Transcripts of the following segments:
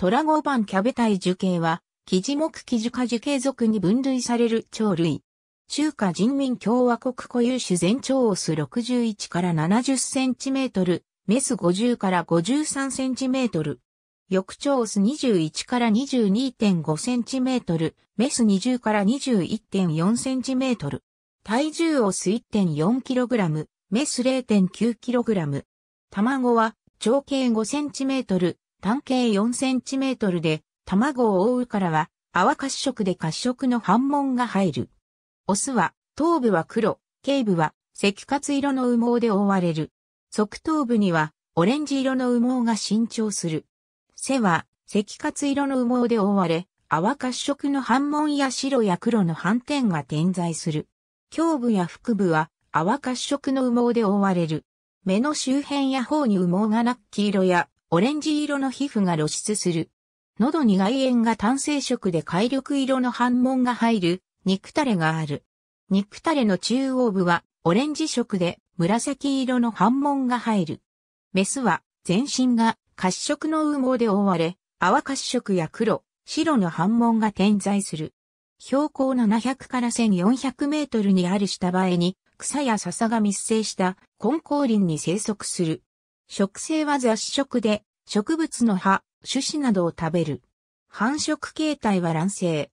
トラゴパンキャベタイ樹形は、基地木キジ科樹形属に分類される鳥類。中華人民共和国固有種全長オス61から70センチメートル、メス50から53センチメートル。翌長オス21から22.5センチメートル、メス20から21.4センチメートル。体重オス1.4キログラム、メス0.9キログラム。卵は、長径5センチメートル、単径4センチメートルで、卵を覆うからは、泡褐色で褐色の斑紋が入る。オスは、頭部は黒、頸部は赤褐色の羽毛で覆われる。側頭部には、オレンジ色の羽毛が伸長する。背は、赤褐色の羽毛で覆われ、泡褐色の斑紋や白や黒の斑点が点在する。胸部や腹部は泡褐色の羽毛で覆われる。目の周辺や頬に羽毛がなく黄色やオレンジ色の皮膚が露出する。喉に外縁が単性色で海緑色の反紋が入る、肉垂れがある。肉垂れの中央部はオレンジ色で紫色の反紋が入る。メスは全身が褐色の羽毛で覆われ、泡褐色や黒、白の反紋が点在する。標高700から1400メートルにある下映えに草や笹が密生した根高林に生息する。食性は雑食で、植物の葉、種子などを食べる。繁殖形態は卵生。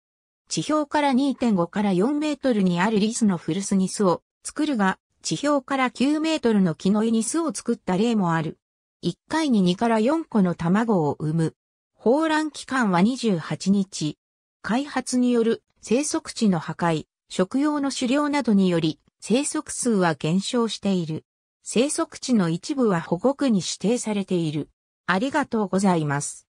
地表から2.5から4メートルにあるリスの古巣に巣を作るが、地表から9メートルの木の上に巣を作った例もある。1回に2から4個の卵を産む。放卵期間は28日。開発による生息地の破壊、食用の狩猟などにより生息数は減少している。生息地の一部は保護区に指定されている。ありがとうございます。